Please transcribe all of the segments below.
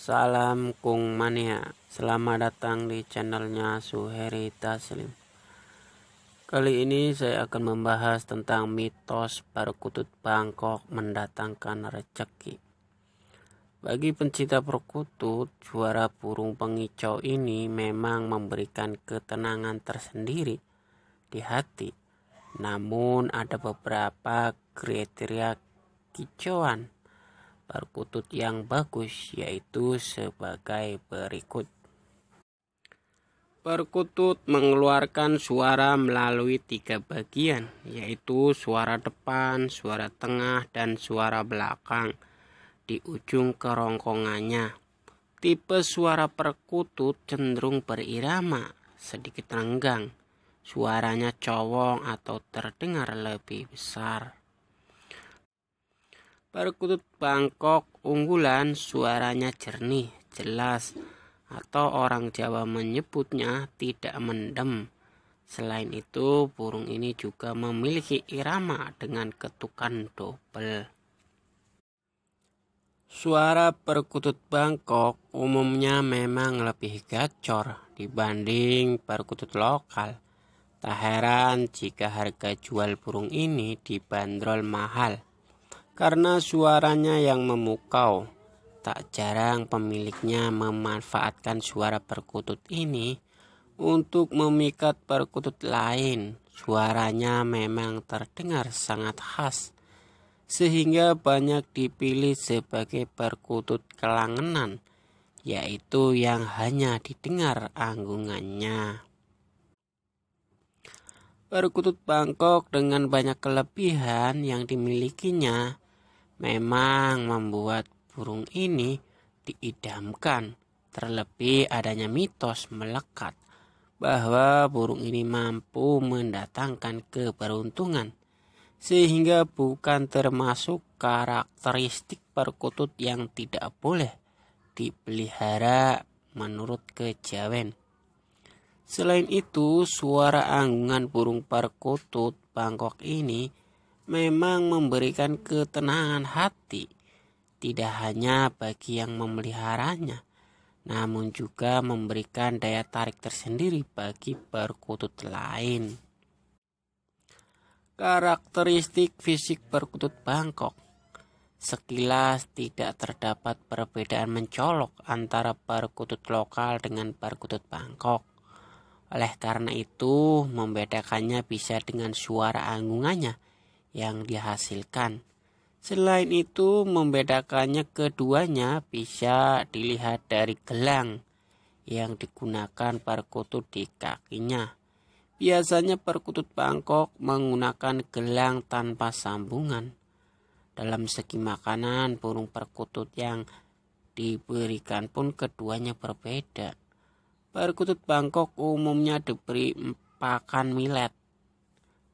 Salam Kung Mania Selamat datang di channelnya Suheri Taslim Kali ini saya akan membahas tentang mitos perkutut Bangkok mendatangkan rezeki Bagi pencinta perkutut, juara burung pengicau ini memang memberikan ketenangan tersendiri di hati Namun ada beberapa kriteria kicauan perkutut yang bagus yaitu sebagai berikut. Perkutut mengeluarkan suara melalui tiga bagian, yaitu suara depan, suara tengah, dan suara belakang di ujung kerongkongannya. Tipe suara perkutut cenderung berirama, sedikit renggang. Suaranya cowong atau terdengar lebih besar. Perkutut Bangkok unggulan suaranya jernih, jelas, atau orang Jawa menyebutnya tidak mendem. Selain itu, burung ini juga memiliki irama dengan ketukan dobel. Suara perkutut Bangkok umumnya memang lebih gacor dibanding perkutut lokal. Tak heran jika harga jual burung ini dibanderol mahal karena suaranya yang memukau. Tak jarang pemiliknya memanfaatkan suara perkutut ini untuk memikat perkutut lain. Suaranya memang terdengar sangat khas, sehingga banyak dipilih sebagai perkutut kelangenan, yaitu yang hanya didengar anggungannya. Perkutut Bangkok dengan banyak kelebihan yang dimilikinya memang membuat burung ini diidamkan. Terlebih adanya mitos melekat bahwa burung ini mampu mendatangkan keberuntungan. Sehingga bukan termasuk karakteristik perkutut yang tidak boleh dipelihara menurut kejawen. Selain itu, suara anggungan burung perkutut Bangkok ini memang memberikan ketenangan hati, tidak hanya bagi yang memeliharanya, namun juga memberikan daya tarik tersendiri bagi perkutut lain. Karakteristik fisik perkutut Bangkok Sekilas tidak terdapat perbedaan mencolok antara perkutut lokal dengan perkutut Bangkok. Oleh karena itu, membedakannya bisa dengan suara anggungannya yang dihasilkan. Selain itu, membedakannya keduanya bisa dilihat dari gelang yang digunakan perkutut di kakinya. Biasanya perkutut Bangkok menggunakan gelang tanpa sambungan. Dalam segi makanan, burung perkutut yang diberikan pun keduanya berbeda. Perkutut Bangkok umumnya diberi pakan milet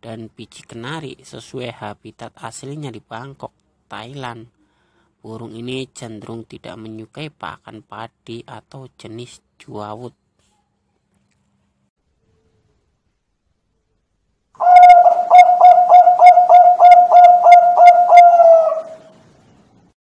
dan biji kenari sesuai habitat aslinya di Bangkok, Thailand. Burung ini cenderung tidak menyukai pakan padi atau jenis juawut.